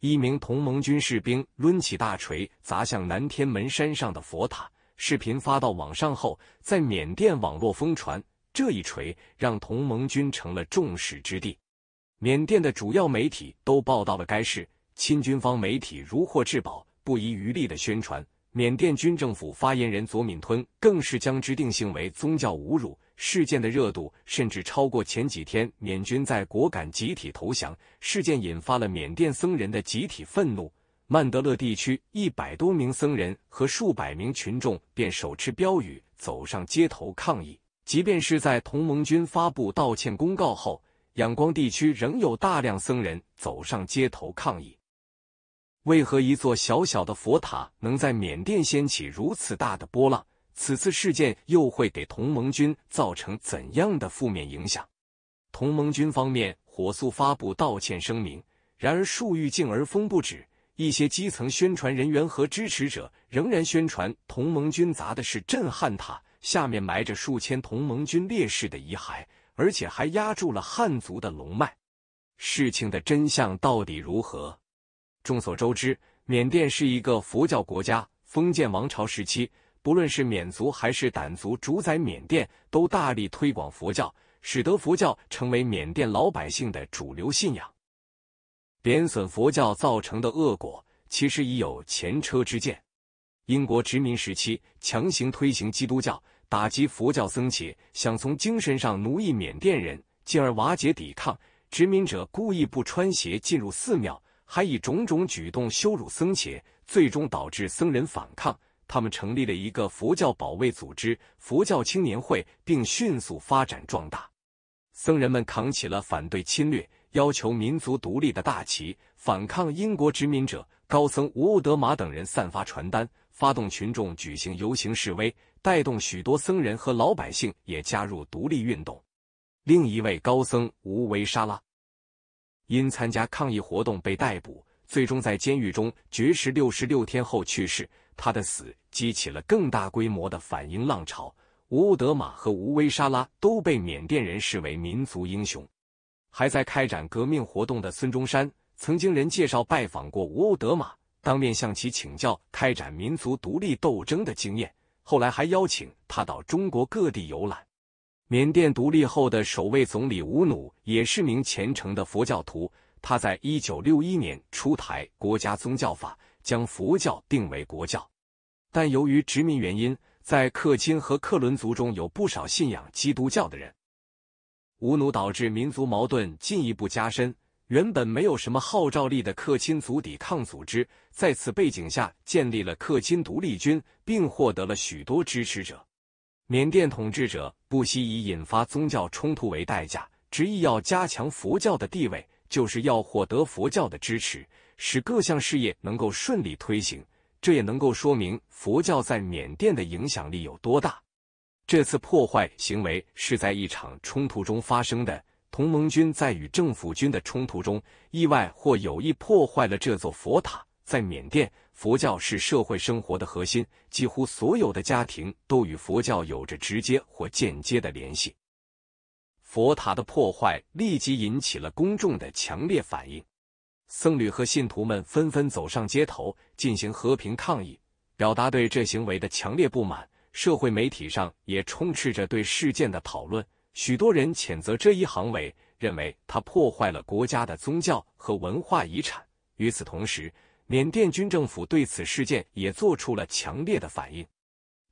一名同盟军士兵抡起大锤砸向南天门山上的佛塔。视频发到网上后，在缅甸网络疯传。这一锤让同盟军成了众矢之的。缅甸的主要媒体都报道了该事，亲军方媒体如获至宝，不遗余力的宣传。缅甸军政府发言人佐敏吞更是将之定性为宗教侮辱。事件的热度甚至超过前几天缅军在果敢集体投降事件，引发了缅甸僧人的集体愤怒。曼德勒地区一百多名僧人和数百名群众便手持标语走上街头抗议。即便是在同盟军发布道歉公告后，仰光地区仍有大量僧人走上街头抗议。为何一座小小的佛塔能在缅甸掀起如此大的波浪？此次事件又会给同盟军造成怎样的负面影响？同盟军方面火速发布道歉声明，然而树欲静而风不止，一些基层宣传人员和支持者仍然宣传同盟军砸的是震撼塔，下面埋着数千同盟军烈士的遗骸，而且还压住了汉族的龙脉。事情的真相到底如何？众所周知，缅甸是一个佛教国家，封建王朝时期。不论是缅族还是掸族主宰缅甸，都大力推广佛教，使得佛教成为缅甸老百姓的主流信仰。贬损佛教造成的恶果，其实已有前车之鉴。英国殖民时期强行推行基督教，打击佛教僧阶，想从精神上奴役缅甸人，进而瓦解抵抗。殖民者故意不穿鞋进入寺庙，还以种种举动羞辱僧伽，最终导致僧人反抗。他们成立了一个佛教保卫组织——佛教青年会，并迅速发展壮大。僧人们扛起了反对侵略、要求民族独立的大旗，反抗英国殖民者。高僧吴德玛等人散发传单，发动群众，举行游行示威，带动许多僧人和老百姓也加入独立运动。另一位高僧无维沙拉因参加抗议活动被逮捕，最终在监狱中绝食六十六天后去世。他的死激起了更大规模的反英浪潮，吴德玛和吴威沙拉都被缅甸人视为民族英雄。还在开展革命活动的孙中山，曾经人介绍拜访过吴德玛，当面向其请教开展民族独立斗争的经验。后来还邀请他到中国各地游览。缅甸独立后的首位总理吴努也是名虔诚的佛教徒，他在1961年出台国家宗教法，将佛教定为国教。但由于殖民原因，在克钦和克伦族中有不少信仰基督教的人，吴奴导致民族矛盾进一步加深。原本没有什么号召力的克钦族抵抗组织，在此背景下建立了克钦独立军，并获得了许多支持者。缅甸统治者不惜以引发宗教冲突为代价，执意要加强佛教的地位，就是要获得佛教的支持，使各项事业能够顺利推行。这也能够说明佛教在缅甸的影响力有多大。这次破坏行为是在一场冲突中发生的，同盟军在与政府军的冲突中，意外或有意破坏了这座佛塔。在缅甸，佛教是社会生活的核心，几乎所有的家庭都与佛教有着直接或间接的联系。佛塔的破坏立即引起了公众的强烈反应。僧侣和信徒们纷纷走上街头，进行和平抗议，表达对这行为的强烈不满。社会媒体上也充斥着对事件的讨论，许多人谴责这一行为，认为它破坏了国家的宗教和文化遗产。与此同时，缅甸军政府对此事件也做出了强烈的反应，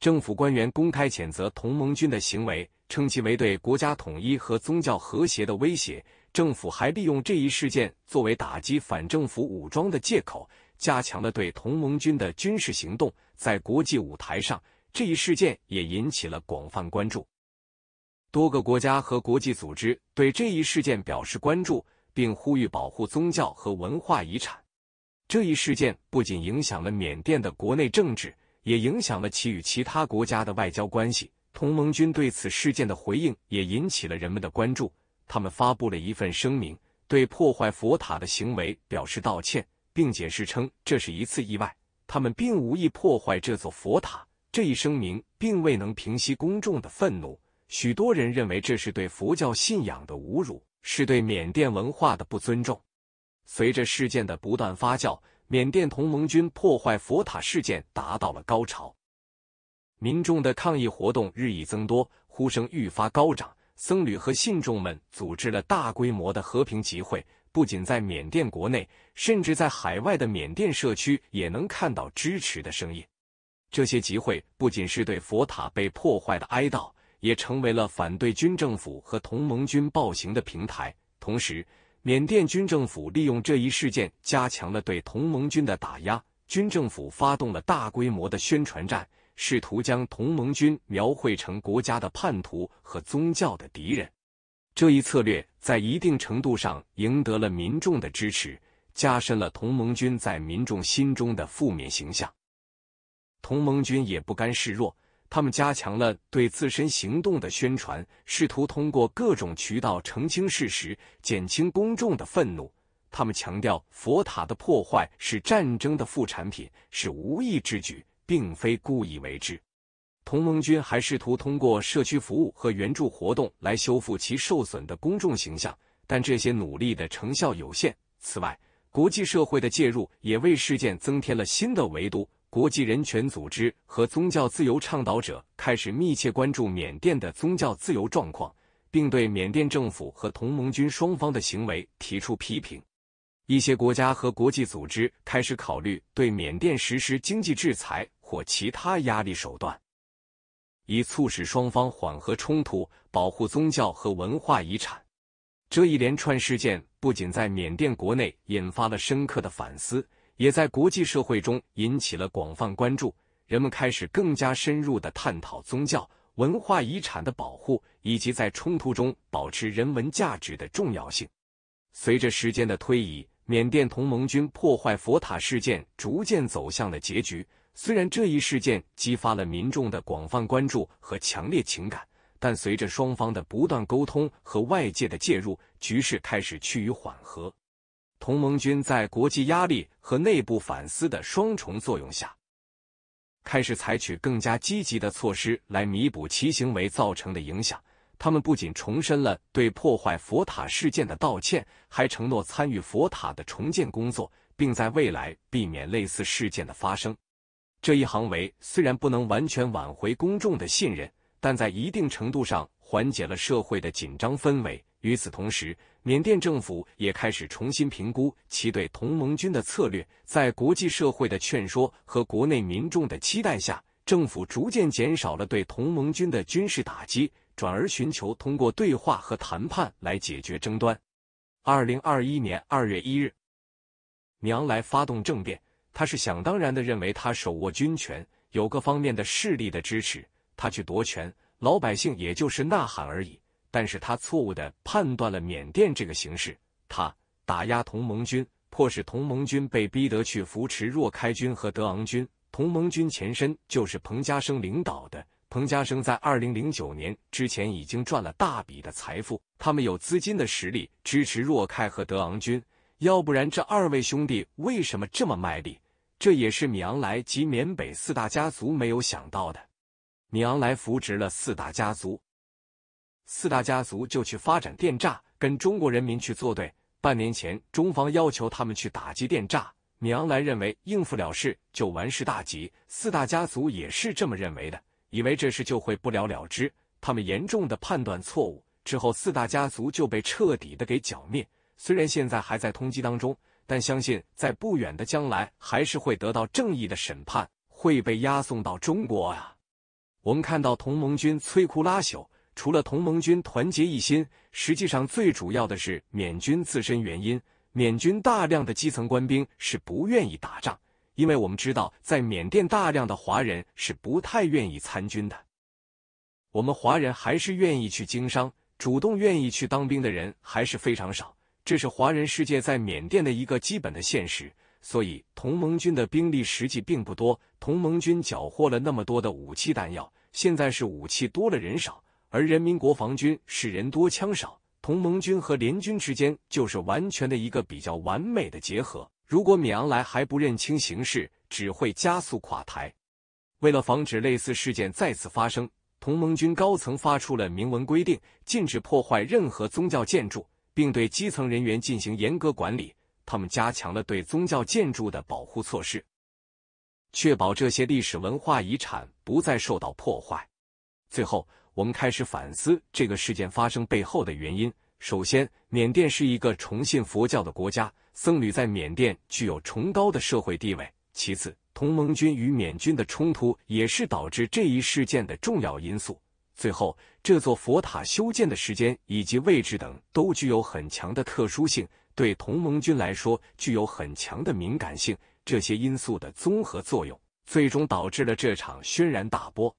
政府官员公开谴责同盟军的行为。称其为对国家统一和宗教和谐的威胁。政府还利用这一事件作为打击反政府武装的借口，加强了对同盟军的军事行动。在国际舞台上，这一事件也引起了广泛关注。多个国家和国际组织对这一事件表示关注，并呼吁保护宗教和文化遗产。这一事件不仅影响了缅甸的国内政治，也影响了其与其他国家的外交关系。同盟军对此事件的回应也引起了人们的关注。他们发布了一份声明，对破坏佛塔的行为表示道歉，并解释称这是一次意外，他们并无意破坏这座佛塔。这一声明并未能平息公众的愤怒，许多人认为这是对佛教信仰的侮辱，是对缅甸文化的不尊重。随着事件的不断发酵，缅甸同盟军破坏佛塔事件达到了高潮。民众的抗议活动日益增多，呼声愈发高涨。僧侣和信众们组织了大规模的和平集会，不仅在缅甸国内，甚至在海外的缅甸社区也能看到支持的声音。这些集会不仅是对佛塔被破坏的哀悼，也成为了反对军政府和同盟军暴行的平台。同时，缅甸军政府利用这一事件加强了对同盟军的打压。军政府发动了大规模的宣传战。试图将同盟军描绘成国家的叛徒和宗教的敌人，这一策略在一定程度上赢得了民众的支持，加深了同盟军在民众心中的负面形象。同盟军也不甘示弱，他们加强了对自身行动的宣传，试图通过各种渠道澄清事实，减轻公众的愤怒。他们强调佛塔的破坏是战争的副产品，是无意之举。并非故意为之。同盟军还试图通过社区服务和援助活动来修复其受损的公众形象，但这些努力的成效有限。此外，国际社会的介入也为事件增添了新的维度。国际人权组织和宗教自由倡导者开始密切关注缅甸的宗教自由状况，并对缅甸政府和同盟军双方的行为提出批评。一些国家和国际组织开始考虑对缅甸实施经济制裁。或其他压力手段，以促使双方缓和冲突，保护宗教和文化遗产。这一连串事件不仅在缅甸国内引发了深刻的反思，也在国际社会中引起了广泛关注。人们开始更加深入的探讨宗教文化遗产的保护，以及在冲突中保持人文价值的重要性。随着时间的推移，缅甸同盟军破坏佛塔事件逐渐走向了结局。虽然这一事件激发了民众的广泛关注和强烈情感，但随着双方的不断沟通和外界的介入，局势开始趋于缓和。同盟军在国际压力和内部反思的双重作用下，开始采取更加积极的措施来弥补其行为造成的影响。他们不仅重申了对破坏佛塔事件的道歉，还承诺参与佛塔的重建工作，并在未来避免类似事件的发生。这一行为虽然不能完全挽回公众的信任，但在一定程度上缓解了社会的紧张氛围。与此同时，缅甸政府也开始重新评估其对同盟军的策略。在国际社会的劝说和国内民众的期待下，政府逐渐减少了对同盟军的军事打击，转而寻求通过对话和谈判来解决争端。二零二一年二月一日，娘来发动政变。他是想当然的认为他手握军权，有各方面的势力的支持，他去夺权，老百姓也就是呐喊而已。但是他错误的判断了缅甸这个形势，他打压同盟军，迫使同盟军被逼得去扶持若开军和德昂军。同盟军前身就是彭家声领导的。彭家声在二零零九年之前已经赚了大笔的财富，他们有资金的实力支持若开和德昂军，要不然这二位兄弟为什么这么卖力？这也是米昂莱及缅北四大家族没有想到的。米昂莱扶植了四大家族，四大家族就去发展电诈，跟中国人民去作对。半年前，中方要求他们去打击电诈，米昂莱认为应付了事就完事大吉，四大家族也是这么认为的，以为这事就会不了了之。他们严重的判断错误，之后四大家族就被彻底的给剿灭，虽然现在还在通缉当中。但相信在不远的将来，还是会得到正义的审判，会被押送到中国啊！我们看到同盟军摧枯拉朽，除了同盟军团结一心，实际上最主要的是缅军自身原因。缅军大量的基层官兵是不愿意打仗，因为我们知道，在缅甸大量的华人是不太愿意参军的。我们华人还是愿意去经商，主动愿意去当兵的人还是非常少。这是华人世界在缅甸的一个基本的现实，所以同盟军的兵力实际并不多。同盟军缴获了那么多的武器弹药，现在是武器多了人少，而人民国防军是人多枪少。同盟军和联军之间就是完全的一个比较完美的结合。如果米昂莱还不认清形势，只会加速垮台。为了防止类似事件再次发生，同盟军高层发出了明文规定，禁止破坏任何宗教建筑。并对基层人员进行严格管理。他们加强了对宗教建筑的保护措施，确保这些历史文化遗产不再受到破坏。最后，我们开始反思这个事件发生背后的原因。首先，缅甸是一个崇信佛教的国家，僧侣在缅甸具有崇高的社会地位。其次，同盟军与缅军的冲突也是导致这一事件的重要因素。最后，这座佛塔修建的时间以及位置等都具有很强的特殊性，对同盟军来说具有很强的敏感性。这些因素的综合作用，最终导致了这场轩然大波。